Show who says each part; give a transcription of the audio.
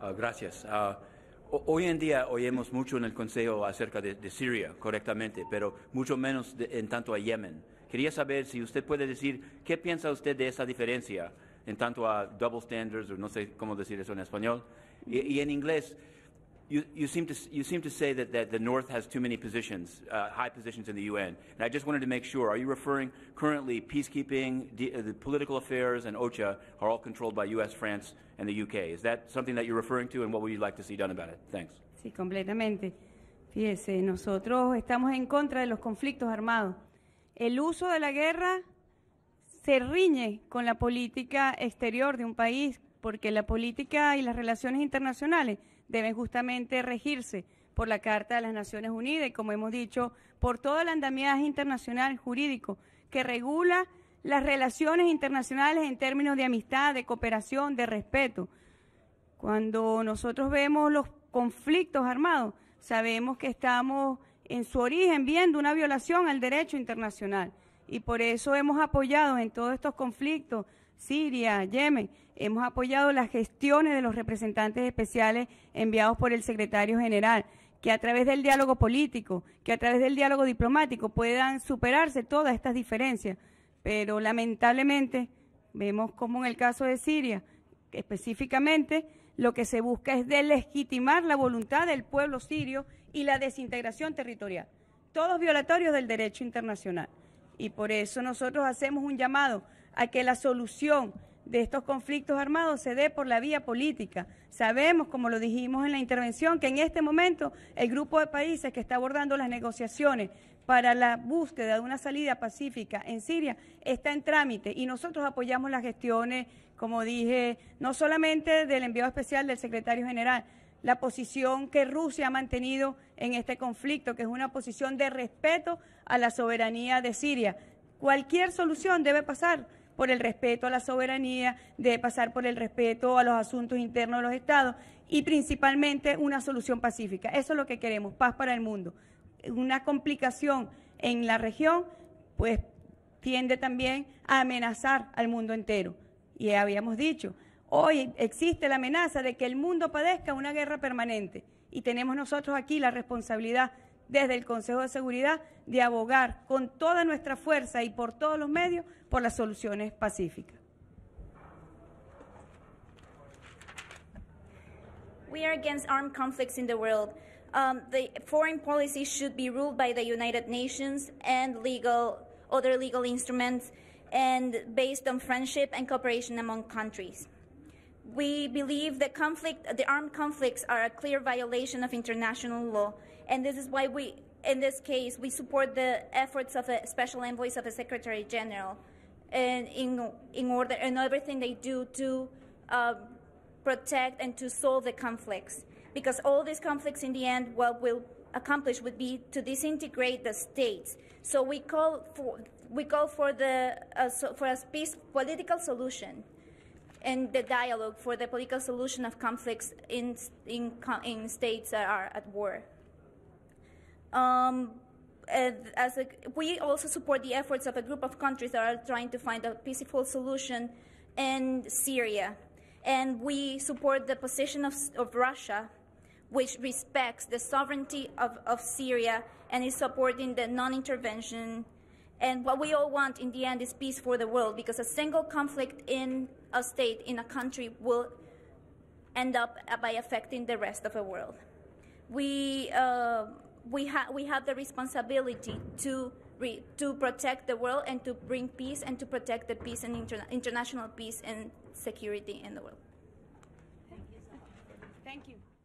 Speaker 1: Ah, gracias. Ah, hoy en día oímos mucho en el Consejo acerca de, Siria, correctamente, pero mucho menos en tanto a Yemen. Quería saber si usted puede decir qué piensa usted de esa diferencia en tanto a double standards, o no sé cómo decir eso en español, y en inglés. You, you, seem to, you seem to say that, that the North has too many positions, uh, high positions in the UN. And I just wanted to make sure are you referring currently peacekeeping, de- uh, the political affairs, and OCHA are all controlled by US, France, and the UK? Is that something that you're referring to, and what would you like to see done about it? Thanks.
Speaker 2: Sí, completamente. Fíjese, nosotros estamos en contra de los conflictos armados. El uso de la guerra se riñe con la política exterior de un país porque la política y las relaciones internacionales deben justamente regirse por la Carta de las Naciones Unidas y, como hemos dicho, por toda la andamiaje internacional jurídico que regula las relaciones internacionales en términos de amistad, de cooperación, de respeto. Cuando nosotros vemos los conflictos armados, sabemos que estamos en su origen viendo una violación al derecho internacional y por eso hemos apoyado en todos estos conflictos, Siria, Yemen, hemos apoyado las gestiones de los representantes especiales enviados por el secretario general que a través del diálogo político, que a través del diálogo diplomático puedan superarse todas estas diferencias. Pero lamentablemente vemos como en el caso de Siria, específicamente, lo que se busca es delegitimar la voluntad del pueblo sirio y la desintegración territorial, todos violatorios del derecho internacional. Y por eso nosotros hacemos un llamado a que la solución de estos conflictos armados se dé por la vía política. Sabemos, como lo dijimos en la intervención, que en este momento el grupo de países que está abordando las negociaciones para la búsqueda de una salida pacífica en Siria está en trámite y nosotros apoyamos las gestiones, como dije, no solamente del enviado especial del secretario general, la posición que Rusia ha mantenido en este conflicto, que es una posición de respeto a la soberanía de Siria. Cualquier solución debe pasar por el respeto a la soberanía, debe pasar por el respeto a los asuntos internos de los estados y principalmente una solución pacífica. Eso es lo que queremos, paz para el mundo. Una complicación en la región, pues tiende también a amenazar al mundo entero. Y habíamos dicho, Hoy existe la amenaza de que el mundo padezca una guerra permanente y tenemos nosotros aquí la responsabilidad desde el Consejo de Seguridad de abogar con toda nuestra fuerza y por todos los medios por las soluciones pacíficas.
Speaker 3: We are against armed conflicts in the world. Um, the foreign policy should be ruled by the United Nations and legal other legal instruments and based on friendship and cooperation among countries. We believe that conflict, the armed conflicts are a clear violation of international law, and this is why we, in this case, we support the efforts of the special envoys of the Secretary General, and in in order and everything they do to uh, protect and to solve the conflicts, because all these conflicts, in the end, what will accomplish would be to disintegrate the states. So we call for we call for the uh, so for a peace political solution and the dialogue for the political solution of conflicts in, in, in states that are at war. Um, as a, we also support the efforts of a group of countries that are trying to find a peaceful solution in Syria. And we support the position of, of Russia, which respects the sovereignty of, of Syria and is supporting the non-intervention and what we all want in the end is peace for the world because a single conflict in a state, in a country, will end up by affecting the rest of the world. We, uh, we, ha- we have the responsibility to, re- to protect the world and to bring peace and to protect the peace and international peace and security in the world.
Speaker 2: Thank you.